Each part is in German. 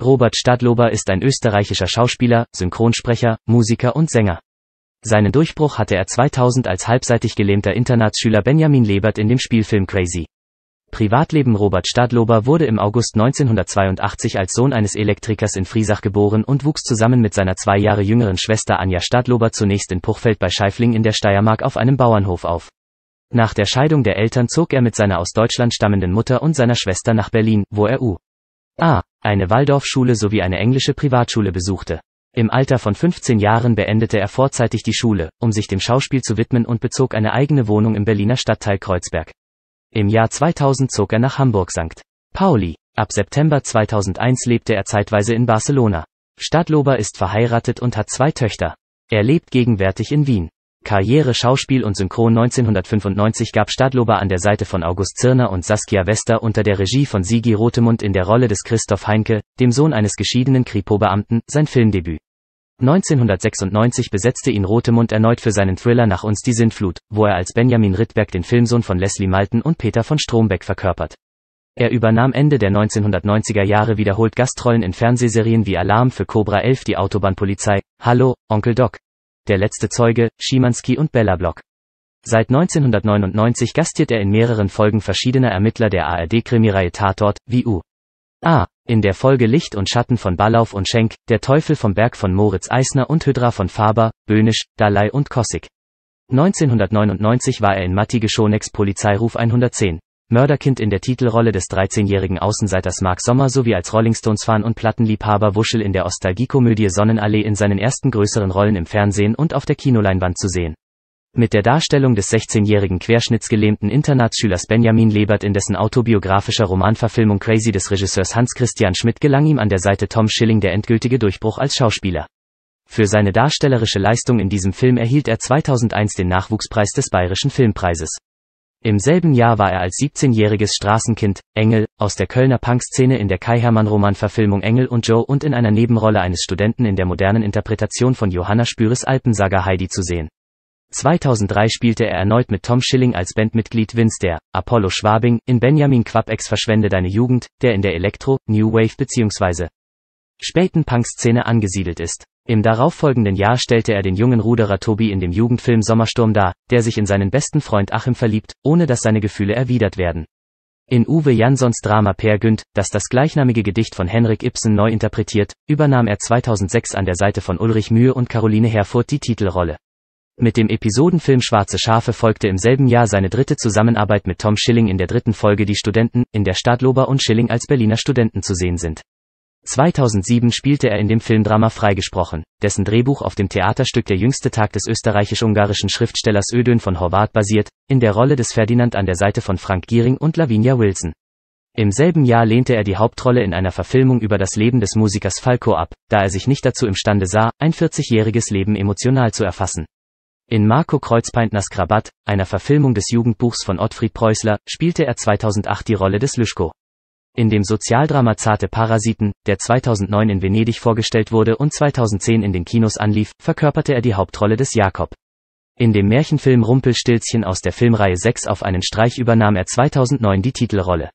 Robert Stadlober ist ein österreichischer Schauspieler, Synchronsprecher, Musiker und Sänger. Seinen Durchbruch hatte er 2000 als halbseitig gelähmter Internatsschüler Benjamin Lebert in dem Spielfilm Crazy. Privatleben Robert Stadlober wurde im August 1982 als Sohn eines Elektrikers in Friesach geboren und wuchs zusammen mit seiner zwei Jahre jüngeren Schwester Anja Stadlober zunächst in Puchfeld bei Scheifling in der Steiermark auf einem Bauernhof auf. Nach der Scheidung der Eltern zog er mit seiner aus Deutschland stammenden Mutter und seiner Schwester nach Berlin, wo er U. A. Eine Waldorfschule sowie eine englische Privatschule besuchte. Im Alter von 15 Jahren beendete er vorzeitig die Schule, um sich dem Schauspiel zu widmen und bezog eine eigene Wohnung im Berliner Stadtteil Kreuzberg. Im Jahr 2000 zog er nach Hamburg St. Pauli. Ab September 2001 lebte er zeitweise in Barcelona. Stadtlober ist verheiratet und hat zwei Töchter. Er lebt gegenwärtig in Wien. Karriere Schauspiel und Synchron 1995 gab Stadlober an der Seite von August Zirner und Saskia Wester unter der Regie von Sigi Rotemund in der Rolle des Christoph Heinke, dem Sohn eines geschiedenen Kripo-Beamten, sein Filmdebüt. 1996 besetzte ihn Rotemund erneut für seinen Thriller Nach uns die Sintflut, wo er als Benjamin Rittberg den Filmsohn von Leslie Malten und Peter von Strombeck verkörpert. Er übernahm Ende der 1990er Jahre wiederholt Gastrollen in Fernsehserien wie Alarm für Cobra 11 die Autobahnpolizei, Hallo, Onkel Doc, der letzte Zeuge, Schimanski und Bella Block. Seit 1999 gastiert er in mehreren Folgen verschiedener Ermittler der ARD-Krimireihe Tatort, wie U. A. Ah, in der Folge Licht und Schatten von Ballauf und Schenk, Der Teufel vom Berg von Moritz Eisner und Hydra von Faber, Böhnisch, Dalai und Kossig. 1999 war er in Matti Geschoneks Polizeiruf 110. Mörderkind in der Titelrolle des 13-jährigen Außenseiters Mark Sommer sowie als Rolling Stones-Fan und Plattenliebhaber Wuschel in der Ostalgiekomödie Sonnenallee in seinen ersten größeren Rollen im Fernsehen und auf der Kinoleinwand zu sehen. Mit der Darstellung des 16-jährigen querschnittsgelähmten Internatsschülers Benjamin Lebert in dessen autobiografischer Romanverfilmung Crazy des Regisseurs Hans-Christian Schmidt gelang ihm an der Seite Tom Schilling der endgültige Durchbruch als Schauspieler. Für seine darstellerische Leistung in diesem Film erhielt er 2001 den Nachwuchspreis des Bayerischen Filmpreises. Im selben Jahr war er als 17-jähriges Straßenkind, Engel, aus der Kölner Punkszene in der Kai-Hermann-Roman-Verfilmung Engel und Joe und in einer Nebenrolle eines Studenten in der modernen Interpretation von Johanna Spüres Alpensaga Heidi zu sehen. 2003 spielte er erneut mit Tom Schilling als Bandmitglied Vince der Apollo Schwabing in Benjamin Quappex Verschwende deine Jugend, der in der Elektro, New Wave bzw. späten Punkszene angesiedelt ist. Im darauffolgenden Jahr stellte er den jungen Ruderer Tobi in dem Jugendfilm Sommersturm dar, der sich in seinen besten Freund Achim verliebt, ohne dass seine Gefühle erwidert werden. In Uwe Jansons Drama Per Günd, das das gleichnamige Gedicht von Henrik Ibsen neu interpretiert, übernahm er 2006 an der Seite von Ulrich Mühe und Caroline Herfurth die Titelrolle. Mit dem Episodenfilm Schwarze Schafe folgte im selben Jahr seine dritte Zusammenarbeit mit Tom Schilling in der dritten Folge Die Studenten, in der Stadlober und Schilling als Berliner Studenten zu sehen sind. 2007 spielte er in dem Filmdrama Freigesprochen, dessen Drehbuch auf dem Theaterstück Der jüngste Tag des österreichisch-ungarischen Schriftstellers Ödön von Horvath basiert, in der Rolle des Ferdinand an der Seite von Frank Giering und Lavinia Wilson. Im selben Jahr lehnte er die Hauptrolle in einer Verfilmung über das Leben des Musikers Falco ab, da er sich nicht dazu imstande sah, ein 40-jähriges Leben emotional zu erfassen. In Marco Kreuzpeintners Krabatt, einer Verfilmung des Jugendbuchs von Ottfried Preußler, spielte er 2008 die Rolle des Lüschko in dem Sozialdrama Zarte Parasiten, der 2009 in Venedig vorgestellt wurde und 2010 in den Kinos anlief, verkörperte er die Hauptrolle des Jakob. In dem Märchenfilm Rumpelstilzchen aus der Filmreihe 6 auf einen Streich übernahm er 2009 die Titelrolle.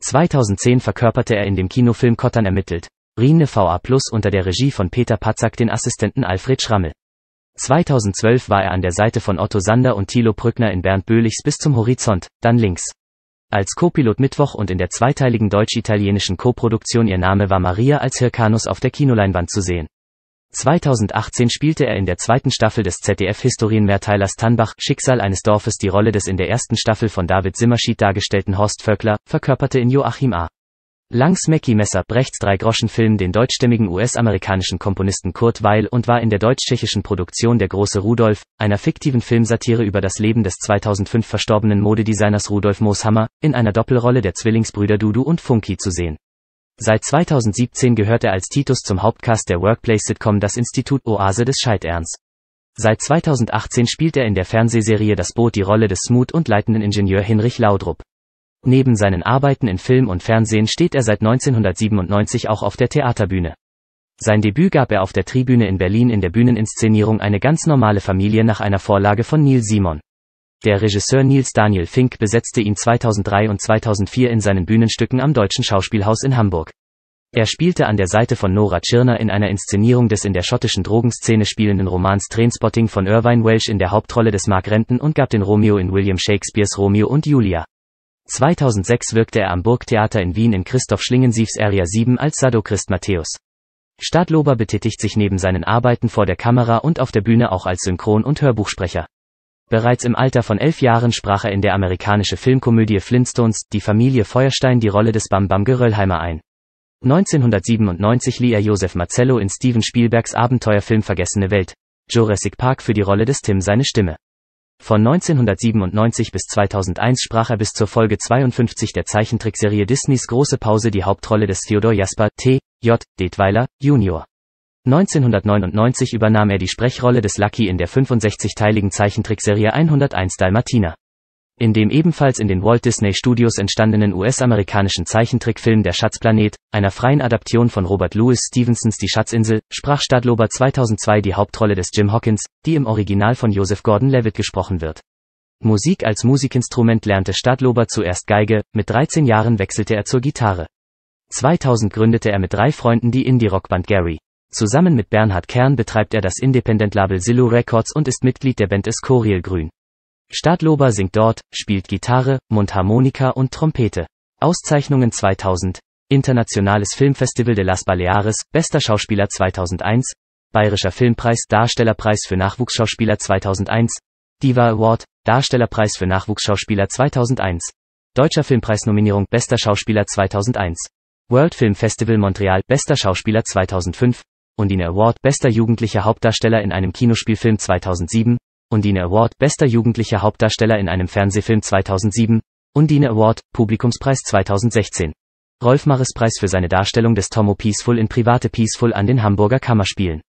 2010 verkörperte er in dem Kinofilm Kottern ermittelt, Rine VA Plus unter der Regie von Peter Patzak den Assistenten Alfred Schrammel. 2012 war er an der Seite von Otto Sander und Thilo Brückner in Bernd Böhlichs bis zum Horizont, dann links als Copilot Mittwoch und in der zweiteiligen deutsch-italienischen Koproduktion Ihr Name war Maria als Hircanus auf der Kinoleinwand zu sehen. 2018 spielte er in der zweiten Staffel des ZDF-Historienmehrteilers Tannbach Schicksal eines Dorfes die Rolle des in der ersten Staffel von David Simmerschied dargestellten Horst Vöckler, verkörperte in Joachim A. Langs Mackie Messer Brechts Drei-Groschen-Film den deutschstämmigen US-amerikanischen Komponisten Kurt Weil und war in der deutsch-tschechischen Produktion Der große Rudolf, einer fiktiven Filmsatire über das Leben des 2005 verstorbenen Modedesigners Rudolf Mooshammer, in einer Doppelrolle der Zwillingsbrüder Dudu und Funky zu sehen. Seit 2017 gehört er als Titus zum Hauptcast der Workplace-Sitcom Das Institut Oase des Scheiterns. Seit 2018 spielt er in der Fernsehserie Das Boot die Rolle des Smooth und leitenden Ingenieur Hinrich Laudrup. Neben seinen Arbeiten in Film und Fernsehen steht er seit 1997 auch auf der Theaterbühne. Sein Debüt gab er auf der Tribüne in Berlin in der Bühneninszenierung Eine ganz normale Familie nach einer Vorlage von Neil Simon. Der Regisseur Nils Daniel Fink besetzte ihn 2003 und 2004 in seinen Bühnenstücken am Deutschen Schauspielhaus in Hamburg. Er spielte an der Seite von Nora Tschirner in einer Inszenierung des in der schottischen Drogenszene spielenden Romans Trainspotting von Irvine Welsh in der Hauptrolle des Mark Renton und gab den Romeo in William Shakespeares Romeo und Julia. 2006 wirkte er am Burgtheater in Wien in Christoph Schlingensiefs Area 7 als Sadochrist Matthäus. Stadlober betätigt sich neben seinen Arbeiten vor der Kamera und auf der Bühne auch als Synchron- und Hörbuchsprecher. Bereits im Alter von elf Jahren sprach er in der amerikanischen Filmkomödie Flintstones, die Familie Feuerstein die Rolle des Bam Bam Geröllheimer ein. 1997 lieh er Josef Marcello in Steven Spielbergs Abenteuerfilm Vergessene Welt, Jurassic Park für die Rolle des Tim seine Stimme. Von 1997 bis 2001 sprach er bis zur Folge 52 der Zeichentrickserie Disneys Große Pause die Hauptrolle des Theodor Jasper T. J. Detweiler, Junior. 1999 übernahm er die Sprechrolle des Lucky in der 65-teiligen Zeichentrickserie 101 Dalmatiner. In dem ebenfalls in den Walt Disney Studios entstandenen US-amerikanischen Zeichentrickfilm Der Schatzplanet, einer freien Adaption von Robert Louis Stevensons Die Schatzinsel, sprach Stadlober 2002 die Hauptrolle des Jim Hawkins, die im Original von Joseph Gordon-Levitt gesprochen wird. Musik als Musikinstrument lernte Stadlober zuerst Geige, mit 13 Jahren wechselte er zur Gitarre. 2000 gründete er mit drei Freunden die Indie-Rockband Gary. Zusammen mit Bernhard Kern betreibt er das Independent-Label Zillow Records und ist Mitglied der Band Escorial Grün. Stadlober singt dort, spielt Gitarre, Mundharmonika und Trompete. Auszeichnungen 2000. Internationales Filmfestival de las Baleares, Bester Schauspieler 2001, Bayerischer Filmpreis, Darstellerpreis für Nachwuchsschauspieler 2001, Diva Award, Darstellerpreis für Nachwuchsschauspieler 2001, Deutscher Filmpreisnominierung, Bester Schauspieler 2001, World Film Festival Montreal, Bester Schauspieler 2005, Undine Award, Bester jugendlicher Hauptdarsteller in einem Kinospielfilm 2007, Undine Award Bester jugendlicher Hauptdarsteller in einem Fernsehfilm 2007, Undine Award Publikumspreis 2016. Rolf Maris Preis für seine Darstellung des Tomo Peaceful in Private Peaceful an den Hamburger Kammerspielen.